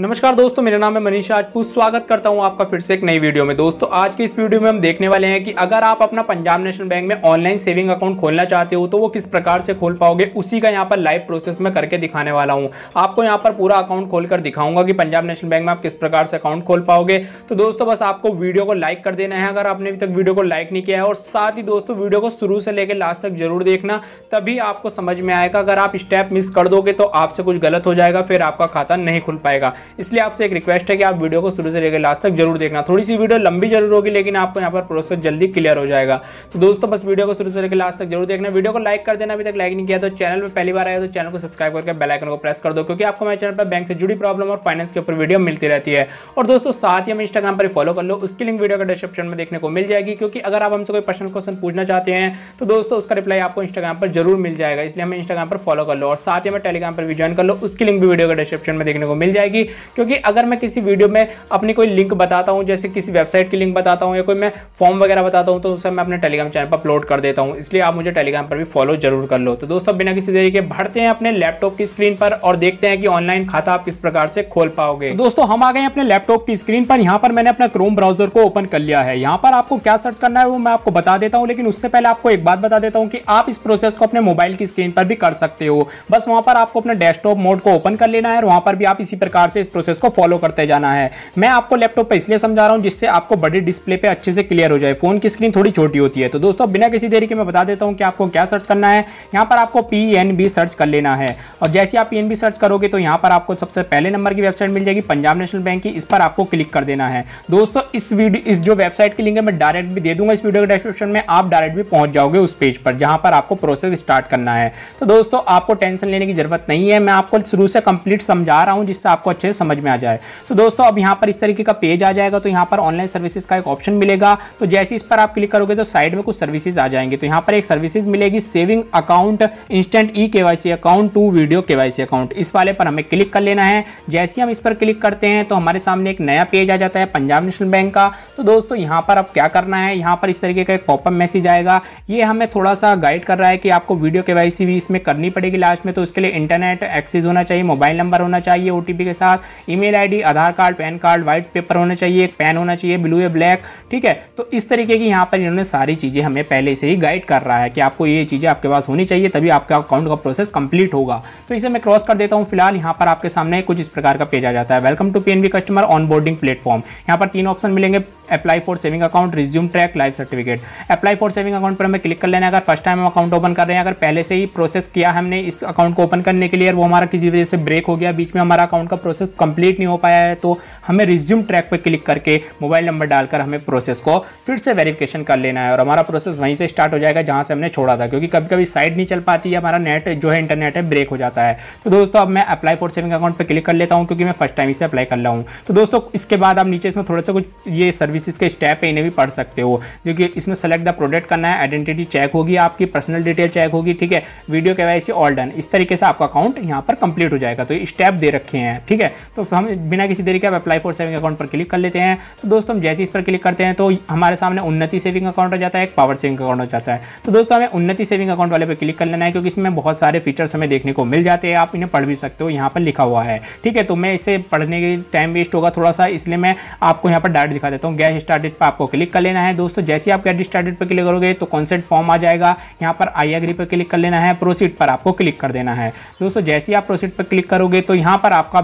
नमस्कार दोस्तों मेरा नाम है मनीष राजपूत स्वागत करता हूं आपका फिर से एक नई वीडियो में दोस्तों आज की इस वीडियो में हम देखने वाले हैं कि अगर आप अपना पंजाब नेशनल बैंक में ऑनलाइन सेविंग अकाउंट खोलना चाहते हो तो वो किस प्रकार से खोल पाओगे उसी का यहां पर लाइव प्रोसेस में करके दिखाने वाला हूँ आपको यहाँ पर पूरा अकाउंट खोल कर दिखाऊंगा कि पंजाब नेशनल बैंक में आप किस प्रकार से अकाउंट खोल पाओगे तो दोस्तों बस आपको वीडियो को लाइक कर देना है अगर आपने अभी तक वीडियो को लाइक नहीं किया है और साथ ही दोस्तों वीडियो को शुरू से लेकर लास्ट तक जरूर देखना तभी आपको समझ में आएगा अगर आप स्टेप मिस कर दोगे तो आपसे कुछ गलत हो जाएगा फिर आपका खाता नहीं खुल पाएगा इसलिए आपसे एक रिक्वेस्ट है कि आप वीडियो को शुरू से लेकर लास्ट तक जरूर देखना थोड़ी सी वीडियो लंबी जरूर होगी लेकिन आपको यहाँ पर प्रोसेस जल्दी क्लियर हो जाएगा तो दोस्तों बस वीडियो को शुरू से लेकर लास्ट तक जरूर देखना वीडियो को लाइक कर देना अभी तक लाइक नहीं किया तो चैनल में पहली बार आया तो चैनल को सब्सक्राइब करके बेलाइकन को प्रेस कर दो क्योंकि आपको हमारे चैनल पर बैंक से जुड़ी प्रॉब्लम और फाइनेंस के ऊपर वीडियो मिलती रहती है और दोस्तों साथ ही हम इंस्टाग्राम पर फॉलो कर लो उसकी लिंक वीडियो का डिस्क्रिप्शन में देखने को मिल जाएगी क्योंकि अगर आप हमसे कोई पर्सनल क्वेश्चन पूछना चाहते हैं तो दोस्तों उसका रिप्लाई आपको इंस्टाग्राम पर जरूर मिल जाएगा इसलिए हमें इंस्टाग्राम पर फॉलो कर लो और साथ ही हमें टेलीग्राम पर भी ज्वाइन कर लो उसकी लिंक भी वीडियो का डिस्क्रिप्शन में देखने को मिल जाएगी क्योंकि अगर मैं किसी वीडियो में अपनी कोई लिंक बताता हूँ जैसे किसी वेबसाइट की लिंक बताता हूँ या कोई मैं फॉर्म वगैरह बताता हूँ तो उसे मैं अपने टेलीग्राम चैनल पर अपलोड कर देता हूँ इसलिए आप मुझे टेलीग्राम पर भी फॉलो जरूर कर लो तो दोस्तों बिना किसी तरीके भरते हैं अपने लैपटॉप की स्क्रीन पर और देखते हैं कि ऑनलाइन खाता आप किस प्रकार से खोल पाओगे तो दोस्तों हम आ गए अपने लैपटॉप की स्क्रीन पर यहाँ पर मैंने अपना क्रोम ब्राउजर को ओपन कर लिया है यहाँ पर आपको क्या सर्च करना है वो मैं आपको बता देता हूँ लेकिन उससे पहले आपको एक बात बता देता हूँ कि आप इस प्रोसेस को अपने मोबाइल की स्क्रीन पर भी कर सकते हो बस वहाँ पर आपको अपने डेस्कटॉप मोड को ओपन कर लेना है वहाँ पर भी आप इसी प्रकार से इस प्रोसेस को फॉलो करते जाना है मैं आपको लैपटॉप पर इसलिए समझा रहा हूँ जिससे आपको बड़े डिस्प्ले पर अच्छे से क्लियर हो जाए फोन की स्क्रीन थोड़ी छोटी होती है तो दोस्तों बिना किसी देरी के मैं बता देता हूँ कि आपको क्या सर्च करना है यहाँ पर आपको पी सर्च कर लेना है और जैसे आप पी सर्च करोगे तो यहाँ पर आपको सबसे पहले नंबर की वेबसाइट मिल जाएगी पंजाब नेशनल बैंक की इस पर आपको क्लिक कर देना है दोस्तों इस वीडियो इस जो वेबसाइट की लिंक है मैं डायरेक्ट भी दे दूंगा इस वीडियो के डिस्क्रिप्शन में आप डायरेक्ट भी पहुंच जाओगे उस पेज पर जहां पर आपको प्रोसेस स्टार्ट करना है तो दोस्तों आपको टेंशन लेने की जरूरत नहीं है मैं आपको शुरू से कंप्लीट समझा रहा हूं जिससे आपको अच्छे है समझ में आ जाए तो दोस्तों अब यहाँ पर इस तरीके का पेज आ जाएगा तो यहाँ पर ऑनलाइन सर्विसेज का एक ऑप्शन मिलेगा तो जैसे इस पर आप क्लिक करोगे तो साइड में कुछ सर्विसेज आ जाएंगे तो यहाँ पर एक सर्विसेज मिलेगी saving account instant e KYC account two video KYC account इस वाले पर हमें क्लिक कर लेना है जैसे हम इस पर क्लिक करते हैं तो हमारे सामने एक नया पेज आ जाता है पंजाब नेशनल बैंक का तो दोस्तों यहाँ पर अब क्या करना है यहाँ पर इस तरीके का एक पॉपअप मैसेज आएगा ये हमें थोड़ा सा गाइड कर रहा है कि आपको वीडियो के भी इसमें करनी पड़ेगी लास्ट में तो उसके लिए इंटरनेट एक्सेस होना चाहिए मोबाइल नंबर होना चाहिए ओ के साथ email ID Aadhaar card PAN card white paper होना चाहिए एक पेन होना चाहिए ब्लू या ब्लैक ठीक है तो इस तरीके की यहाँ पर इन्होंने सारी चीज़ें हमें पहले से ही गाइड कर रहा है कि आपको ये चीज़ें आपके पास होनी चाहिए तभी आपका अकाउंट का प्रोसेस कंप्लीट होगा तो इसे मैं क्रॉस कर देता हूँ फिलहाल यहाँ पर आपके सामने कुछ इस प्रकार का पेज आ जाता है welcome to P customer on boarding platform यहाँ पर तीन ऑप्शन मिलेंगे apply for saving account resume track life certificate apply for saving account पर हमें क्लिक कर लेना है अगर फर्स्ट टाइम हम अकाउंट ओपन कर रहे हैं अगर पहले से ही प्रोसेस किया हमने इस अकाउंट को ओपन करने के लिए वो हमारा किसी वजह से ब्रेक हो गया बीच में हमारा अकाउंट का प्रोसेस कंप्लीट नहीं हो पाया है तो हमें रिज्यूम ट्रैक पर क्लिक करके मोबाइल नंबर डालकर हमें प्रोसेस को फिर से वेरिफिकेशन कर लेना है और हमारा प्रोसेस वहीं से स्टार्ट हो जाएगा जहाँ से हमने छोड़ा था क्योंकि कभी कभी साइड नहीं चल पाती है हमारा नेट जो है इंटरनेट है ब्रेक हो जाता है तो दोस्तों अब मैं अप्लाई फॉर सेविंग अकाउंट पर क्लिक कर लेता हूँ क्योंकि मैं फर्स्ट टाइम इसे अप्लाई कर रहा हूँ तो दोस्तों इसके बाद आप नीचे इसमें थोड़ा सा कुछ ये सर्विसेज के स्टेप है इन्हें भी पढ़ सकते हो क्योंकि इसमें सेलेक्ट द प्रोडक्ट करना है आइडेंटिटी चेक होगी आपकी पर्सनल डिटेल चेक होगी ठीक है वीडियो के वाई ऑल डन इस तरीके से आपका अकाउंट यहाँ पर कंप्लीट हो जाएगा तो स्टेप दे रखे हैं ठीक है तो हम बिना किसी तरीके आप अप्लाई फॉर सेविंग अकाउंट पर क्लिक कर लेते हैं तो दोस्तों हम जैसे इस पर क्लिक करते हैं तो हमारे सामने उन्नति सेविंग अकाउंट हो जाता है एक पावर सेविंग अकाउंट हो जाता है तो दोस्तों हमें उन्नति सेविंग अकाउंट वाले पर क्लिक कर लेना है क्योंकि इसमें बहुत सारे फीचर्स हमें देखने को मिल जाते हैं आप इन्हें पढ़ भी सकते हो यहाँ पर लिखा हुआ है ठीक है तो मैं इसे पढ़ने के टाइम वेस्ट होगा थोड़ा सा इसलिए मैं आपको यहाँ पर डायरेक्ट दिखा देता हूँ गैस स्टार्टेड पर आपको क्लिक कर लेना है दोस्तों जैसे आप गैस स्टार्टेड पर क्लिक करोगे तो कॉन्सेंट फॉर्म आ जाएगा यहाँ पर आई एग्री पर क्लिक कर लेना है प्रोसीड पर आपको क्लिक कर देना है दोस्तों जैसे आप प्रोसीड पर क्लिक करोगे तो यहाँ पर आपका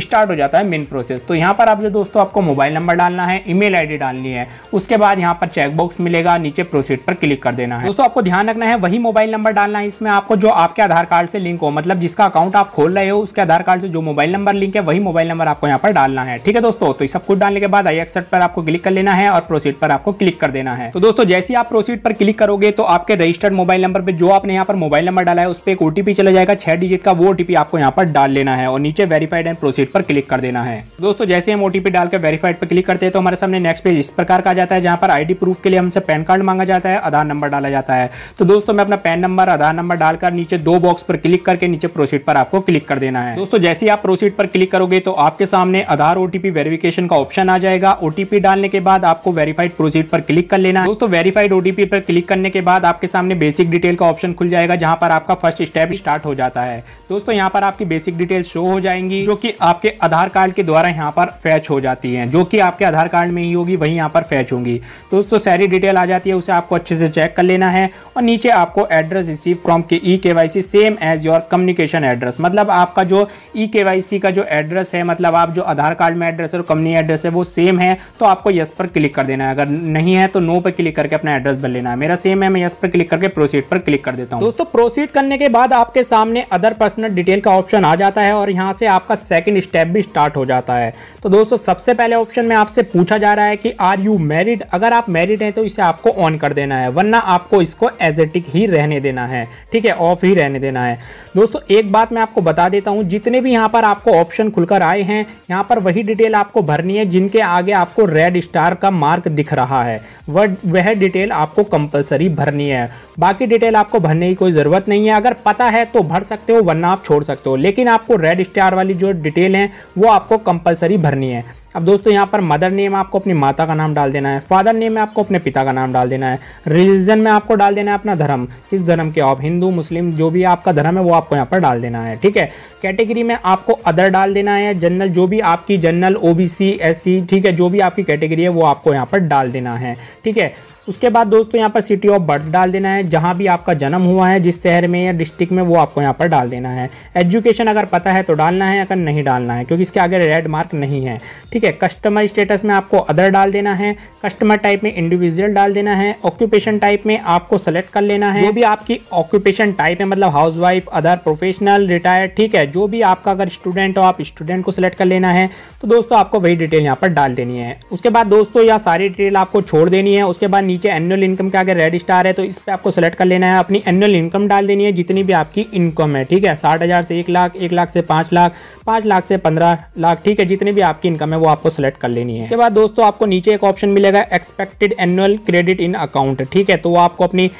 स्टार्ट हो जाता है मेन प्रोसेस तो यहाँ पर आप जो दोस्तों आपको मोबाइल नंबर डालना है ईमेल आईडी डालनी है उसके बाद यहाँ पर चेकबॉक्स मिलेगा नीचे प्रोसीड पर क्लिक कर देना है दोस्तों आपको ध्यान रखना है वही मोबाइल नंबर डालना है इसमें आपको जो आपके आधार कार्ड से लिंक हो मतलब जिसका अकाउंट आप खोल रहे हो उसके आधार कार्ड से जो मोबाइल नंबर लिंक है वही मोबाइल नंबर आपको यहाँ पर डालना है ठीक है दोस्तों तो सब कुछ डालने के बाद आई एक्सेट पर आपको क्लिक कर लेना है और प्रोसीड पर आपको क्लिक कर देना है तो दोस्तों जैसे आप प्रोसीड पर क्लिक करोगे तो आपके रजिस्टर्ड मोबाइल नंबर पर जो आपने यहाँ पर मोबाइल नंबर डाला है उस पर एक ओटीपी चला जाएगा छह डिजिट का वो ओटीपी आपको यहाँ पर डाल लेना है और नीचे वेरीफाइड एंड प्रोसीड सीट पर क्लिक कर देना है दोस्तों जैसे हम ओटीपी डालकर वेरीफाइड पर क्लिक करते हैं तो हमारे सामने नेक्स्ट पेज इस प्रकार का जाता है जहां पर आईडी प्रूफ के लिए हमसे पैन कार्ड मांगा जाता है आधार नंबर डाला जाता है तो दोस्तों मैं अपना पैन नंबर आधार नंबर डालकर नीचे दो बॉक्स पर क्लिक करके नीचे प्रोसीड पर आपको क्लिक कर देना है दोस्तों जैसे आप प्रोसीड पर क्लिक करोगे तो आपके सामने आधार ओटीपी वेरिफिकेशन का ऑप्शन आ जाएगा ओटीपी डालने के बाद आपको वेरीफाइड प्रोसीड पर क्लिक कर लेना दोस्तों वेरीफाइड ओटीपी पर क्लिक करने के बाद आपके सामने बेसिक डिटेल का ऑप्शन खुल जाएगा जहां पर आपका फर्स्ट स्टेप स्टार्ट हो जाता है दोस्तों यहाँ पर आपकी बेसिक डिटेल शो हो जाएंगी जो की आपके आधार कार्ड के द्वारा यहाँ पर फैच हो जाती हैं जो कि आपके आधार कार्ड में ही होगी वहीं यहाँ पर फैच होंगी तो दोस्तों सारी डिटेल आ जाती है उसे आपको अच्छे से चेक कर लेना है और नीचे आपको एड्रेस रिसीव फ्रॉम के ई के same as your communication address मतलब आपका जो ई e के का जो एड्रेस है मतलब आप जो आधार कार्ड में एड्रेस है और कंपनी एड्रेस है वो सेम है तो आपको यस पर क्लिक कर देना है अगर नहीं है तो नो पर क्लिक करके अपना एड्रेस बन लेना है मेरा सेम है मैं यस पर क्लिक करके प्रोसीड पर क्लिक कर देता हूँ दोस्तों प्रोसीड करने के बाद आपके सामने अदर पर्सनल डिटेल का ऑप्शन आ जाता है और यहाँ से आपका सेकंड स्टेप भी स्टार्ट हो जाता है तो दोस्तों सबसे पहले ऑप्शन में आपसे पूछा जा रहा है कि आर यू मैरिड अगर आप मैरिड हैं तो इसे आपको ऑन कर देना है वरना आपको इसको एजेटिक ही रहने देना है ठीक है ऑफ ही रहने देना है दोस्तों एक बात मैं आपको बता देता हूँ जितने भी यहाँ पर आपको ऑप्शन खुलकर आए हैं यहाँ पर वही डिटेल आपको भरनी है जिनके आगे आपको रेड स्टार का मार्क दिख रहा है वह डिटेल आपको कंपलसरी भरनी है बाकी डिटेल आपको भरने की कोई ज़रूरत नहीं है अगर पता है तो भर सकते हो वरना आप छोड़ सकते हो लेकिन आपको रेड स्टार वाली जो डिटेल है वो आपको कंपलसरी भरनी है अब दोस्तों यहाँ पर मदर नेम आपको अपनी माता का नाम डाल देना है फादर नेम में आपको अपने पिता का नाम डाल देना है रिलीजन में आपको डाल देना है अपना धर्म इस धर्म के आप हिंदू मुस्लिम जो भी आपका धर्म है वो आपको यहाँ पर डाल देना है ठीक है कैटेगरी में आपको अदर डाल देना है जनरल जो भी आपकी जनरल ओ बी ठीक है जो भी आपकी कैटेगरी है वो आपको यहाँ पर डाल देना है ठीक है उसके बाद दोस्तों यहाँ पर सिटी ऑफ बर्थ डाल देना है जहाँ भी आपका जन्म हुआ है जिस शहर में या डिस्ट्रिक्ट में वो आपको यहाँ पर डाल देना है एजुकेशन अगर पता है तो डालना है अगर नहीं डालना है क्योंकि इसके आगे रेड मार्क नहीं है ठीक ठीक है कस्टमर स्टेटस में आपको अदर डाल देना है कस्टमर टाइप में इंडिविजुअल डाल देना है ऑक्यूपेशन टाइप में आपको सेलेक्ट कर लेना है जो भी आपकी ऑक्यूपेशन टाइप है मतलब housewife other professional retired ठीक है जो भी आपका अगर स्टूडेंट हो आप स्टूडेंट को सिलेक्ट कर लेना है तो दोस्तों आपको वही डिटेल यहाँ पर डाल देनी है उसके बाद दोस्तों यहाँ सारी डिटेल आपको छोड़ देनी है उसके बाद नीचे एनुअल इनकम के अगर रेड स्टार है तो इस पर आपको सेलेक्ट कर लेना है अपनी एनुअल इनकम डाल देनी है जितनी भी आपकी इनकम है ठीक है साठ से एक लाख एक लाख से पाँच लाख पाँच लाख से पंद्रह लाख ठीक है जितनी भी आपकी इनकम है वो आपको सेलेक्ट कर लेनी है इसके बाद दोस्तों आपको नीचे एक ऑप्शन मिलेगा expected annual credit in account ठीक है तो वो आपको अपनी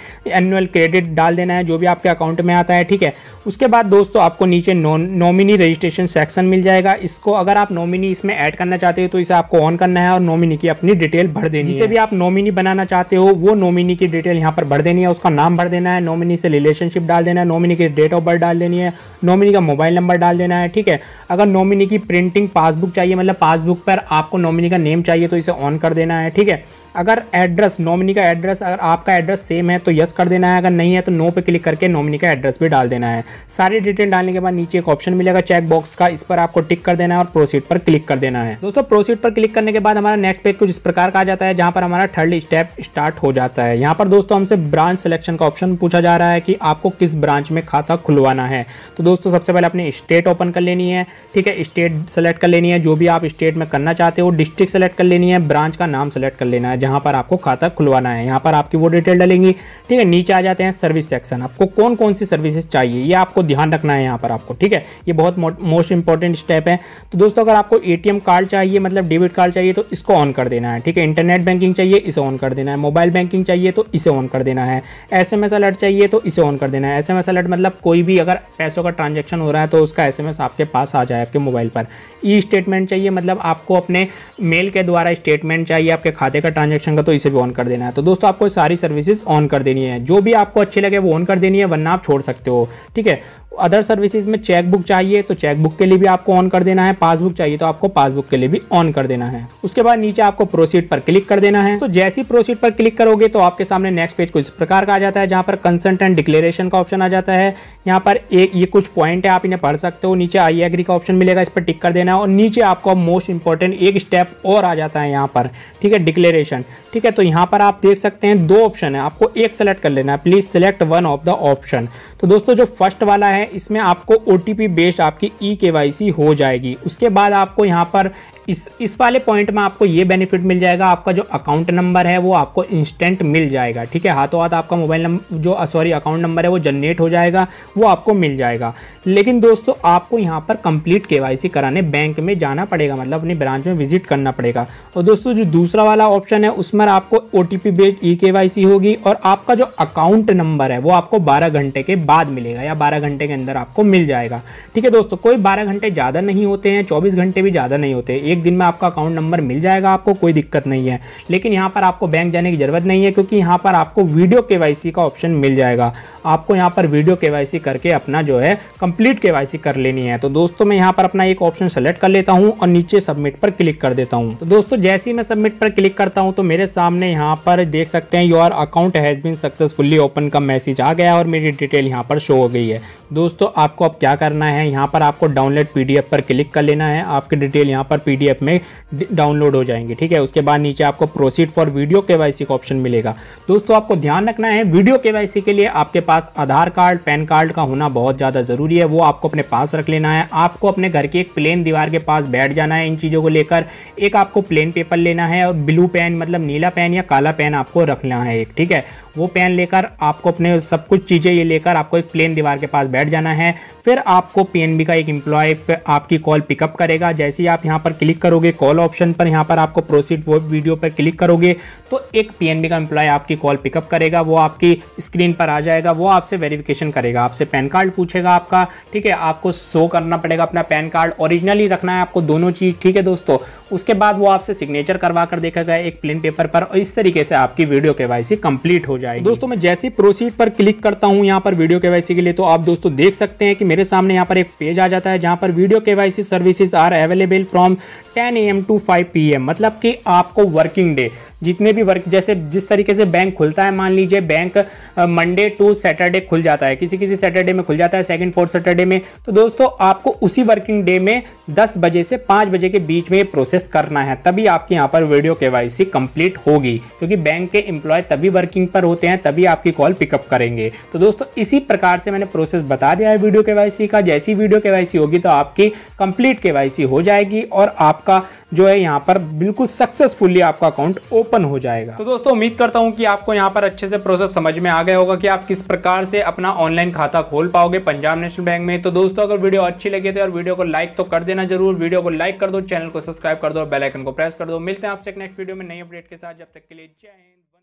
एनुअल क्रेडिट डाल देना है जो भी आपके अकाउंट में आता है ठीक है उसके बाद दोस्तों आपको नीचे नॉमिनी रजिस्ट्रेशन सेक्शन मिल जाएगा इसको अगर आप नॉमिनी इसमें ऐड करना चाहते हो तो इसे आपको ऑन करना है और नॉमिनी की अपनी डिटेल भर देनी जिसे भी आप नॉमिनी बनाना चाहते हो वो नॉमिनी की डिटेल यहाँ पर भर देनी है उसका नाम भर देना है नॉमिनी से रिलेशनशिप डाल देना है नॉमिनी की डेट ऑफ बर्थ डाल देनी है नॉमिनी का मोबाइल नंबर डाल देना है ठीक है अगर नॉमिनी की प्रिंटिंग पासबुक चाहिए मतलब पासबुक पर आपको नॉमिनी का नेम चाहिए तो इसे ऑन कर देना है ठीक है अगर एड्रेस नॉमिनी का एड्रेस अगर आपका एड्रेस सेम है तो यस कर देना है अगर नहीं है तो नो पे क्लिक करके नॉमिनी का एड्रेस भी डाल देना है सारी डिटेल डालने के बाद नीचे एक ऑप्शन मिलेगा चेक बॉक्स का इस पर आपको टिक कर देना है और प्रोसीड पर क्लिक कर देना है दोस्तों प्रोसीड पर क्लिक करने के बाद हमारा नेक्स्ट पेज कुछ इस प्रकार का आ जाता है जहाँ पर हमारा थर्ड स्टेप स्टार्ट हो जाता है यहाँ पर दोस्तों हमसे ब्रांच सिलेक्शन का ऑप्शन पूछा जा रहा है कि आपको किस ब्रांच में खाता खुलवाना है तो दोस्तों सबसे पहले अपनी स्टेट ओपन कर लेनी है ठीक है स्टेट सेलेक्ट कर लेनी है जो भी आप स्टेट में करना चाहते हो डिस्ट्रिक्ट सेलेक्ट कर लेनी है ब्रांच का नाम सेलेक्ट कर लेना है जहाँ पर आपको खाता खुलवाना है यहाँ पर आपकी वो डिटेल डलेंगी ठीक है नीचे आ जाते हैं सर्विस सेक्शन आपको कौन कौन सी सर्विसेज चाहिए ये आपको ध्यान रखना है यहाँ पर आपको ठीक है ये बहुत मोस्ट इंपॉर्टेंट स्टेप है तो दोस्तों अगर आपको ए कार्ड चाहिए मतलब डेबिट कार्ड चाहिए तो इसको ऑन कर देना है ठीक है इंटरनेट बैंकिंग चाहिए इसे ऑन कर देना है मोबाइल बैंकिंग चाहिए तो इसे ऑन कर देना है एस अलर्ट चाहिए तो इसे ऑन कर देना है एस अलर्ट मतलब कोई भी अगर पैसों का ट्रांजेक्शन हो रहा है तो उसका एस आपके पास आ जाए आपके मोबाइल पर ई स्टेटमेंट चाहिए मतलब आपको अपने मेल के द्वारा स्टेटमेंट चाहिए आपके खाते का ट्रांजेक्शन ट्रांजेक्शन का तो इसे भी ऑन कर देना है तो दोस्तों आपको सारी सर्विसेज ऑन कर देनी है जो भी आपको अच्छी लगे वो ऑन कर देनी है वरना आप छोड़ सकते हो ठीक है अदर सर्विसेज में चेकबुक चाहिए तो चेकबुक के लिए भी आपको ऑन कर देना है पासबुक चाहिए तो आपको पासबुक के लिए भी ऑन कर देना है उसके बाद नीचे आपको प्रोसीड पर क्लिक कर देना है तो जैसे ही प्रोसीड पर क्लिक करोगे तो आपके सामने नेक्स्ट पेज कुछ प्रकार का आ जाता है जहां पर कंसेंट एंड डिक्लेरेशन का ऑप्शन आ जाता है यहाँ पर एक ये कुछ पॉइंट है आप इन्हें पढ़ सकते हो नीचे आई एग्री का ऑप्शन मिलेगा इस पर टिक कर देना है और नीचे आपको मोस्ट इंपॉर्टेंट एक स्टेप और आ जाता है यहाँ पर ठीक है डिक्लेरेशन ठीक है तो यहाँ पर आप देख सकते हैं दो ऑप्शन है आपको एक सेलेक्ट कर लेना है please select one of the option तो दोस्तों जो फर्स्ट वाला है है इसमें आपको ओ बेस्ड आपकी ई e सी हो जाएगी उसके बाद आपको यहाँ पर इस इस वाले पॉइंट में आपको ये बेनिफिट मिल जाएगा आपका जो अकाउंट नंबर है वो आपको इंस्टेंट मिल जाएगा ठीक है हाथों हाथ आपका मोबाइल नंबर जो सॉरी अकाउंट नंबर है वो जनरेट हो जाएगा वो आपको मिल जाएगा लेकिन दोस्तों आपको यहाँ पर कंप्लीट के कराने बैंक में जाना पड़ेगा मतलब अपनी ब्रांच में विजिट करना पड़ेगा और दोस्तों जो दूसरा वाला ऑप्शन है उसमें आपको ओ टी बेस्ड ई के होगी और आपका जो अकाउंट नंबर है वो आपको बारह घंटे के बाद मिलेगा या बारह घंटे के अंदर आपको मिल जाएगा ठीक है दोस्तों कोई बारह घंटे ज़्यादा नहीं होते हैं चौबीस घंटे भी ज़्यादा नहीं होते एक दिन में आपका अकाउंट नंबर मिल जाएगा आपको कोई दिक्कत नहीं है लेकिन यहाँ पर आपको बैंक जाने की ज़रूरत नहीं है क्योंकि यहाँ पर आपको वीडियो के का ऑप्शन मिल जाएगा आपको यहाँ पर वीडियो के करके अपना जो है कंप्लीट के कर लेनी है तो दोस्तों मैं यहाँ पर अपना एक ऑप्शन सेलेक्ट कर लेता हूँ और नीचे सबमिट पर क्लिक कर देता हूँ तो दोस्तों जैसे ही मैं सबमिट पर क्लिक करता हूँ तो मेरे सामने यहाँ पर देख सकते हैं your account has been successfully open का मैसेज आ गया और मेरी डिटेल यहाँ पर शो हो गई है दोस्तों आपको अब क्या करना है यहाँ पर आपको डाउनलोड पीडीएफ पर क्लिक कर लेना है आपकी डिटेल यहाँ पर पी पी में डाउनलोड हो जाएंगे ठीक है उसके बाद नीचे आपको प्रोसीड फॉर वीडियो के का ऑप्शन मिलेगा दोस्तों आपको ध्यान रखना है वीडियो के के लिए आपके पास आधार कार्ड पैन कार्ड का होना बहुत ज़्यादा ज़रूरी है वो आपको अपने पास रख लेना है आपको अपने घर की एक प्लेन दीवार के पास बैठ जाना है इन चीज़ों को लेकर एक आपको प्लेन पेपर लेना है और ब्लू पेन मतलब नीला पेन या काला पेन आपको रखना है एक ठीक है वो पेन लेकर आपको अपने सब कुछ चीज़ें ये लेकर आपको एक प्लेन दीवार के पास बैठ जाना है फिर आपको पी का एक एम्प्लॉय आपकी कॉल पिकअप करेगा जैसे ही आप यहाँ पर क्लिक क्लिक करोगे कॉल ऑप्शन पर यहाँ पर आपको प्रोसीड वो वीडियो पर क्लिक करोगे तो एक पी का एम्प्लॉय आपकी कॉल पिकअप करेगा वो आपकी स्क्रीन पर आ जाएगा वो आपसे वेरिफिकेशन करेगा आपसे पैन कार्ड पूछेगा आपका ठीक है आपको शो करना पड़ेगा अपना पैन कार्ड ओरिजिनली रखना है आपको दोनों चीज़ ठीक है दोस्तों उसके बाद वो आपसे सिग्नेचर करवा कर देखा गया एक प्लेन पेपर पर और इस तरीके से आपकी वीडियो के कंप्लीट हो जाएगी दोस्तों मैं जैसे ही प्रोसीड पर क्लिक करता हूँ यहाँ पर वीडियो के के लिए तो आप दोस्तों देख सकते हैं कि मेरे सामने यहाँ पर एक पेज आ जाता है जहाँ पर वीडियो के services are available from 10 AM to 5 AM मतलब कि आपको वर्किंग डे जितने भी वर्क जैसे जिस तरीके से बैंक खुलता है मान लीजिए बैंक मंडे टू सैटरडे खुल जाता है किसी किसी सैटरडे में खुल जाता है सेकेंड फोर्थ सैटरडे में तो दोस्तों आपको उसी वर्किंग डे में दस बजे से पाँच बजे के बीच में ये प्रोसेस करना है तभी आपके यहाँ पर वीडियो के वाई होगी क्योंकि बैंक के एम्प्लॉय तभी वर्किंग पर होते हैं तभी आपकी कॉल पिकअप करेंगे तो दोस्तों इसी प्रकार से मैंने प्रोसेस बता दिया है वीडियो के का जैसी वीडियो के होगी तो आपकी कंप्लीट के हो जाएगी और आपका जो है यहाँ पर बिल्कुल सक्सेसफुली आपका अकाउंट ओपन ओपन हो जाएगा तो दोस्तों उम्मीद करता हूँ कि आपको यहाँ पर अच्छे से प्रोसेस समझ में आ गया होगा कि आप किस प्रकार से अपना ऑनलाइन खाता खोल पाओगे पंजाब नेशनल बैंक में तो दोस्तों अगर वीडियो अच्छी लगी तो यार वीडियो को लाइक तो कर देना जरूर वीडियो को लाइक कर दो चैनल को सब्सक्राइब कर दो बेलाइकन को प्रेस कर दो मिलते हैं आपसे नेक्स्ट वीडियो में नई अपडेट के साथ जब तक के लिए जय हिंद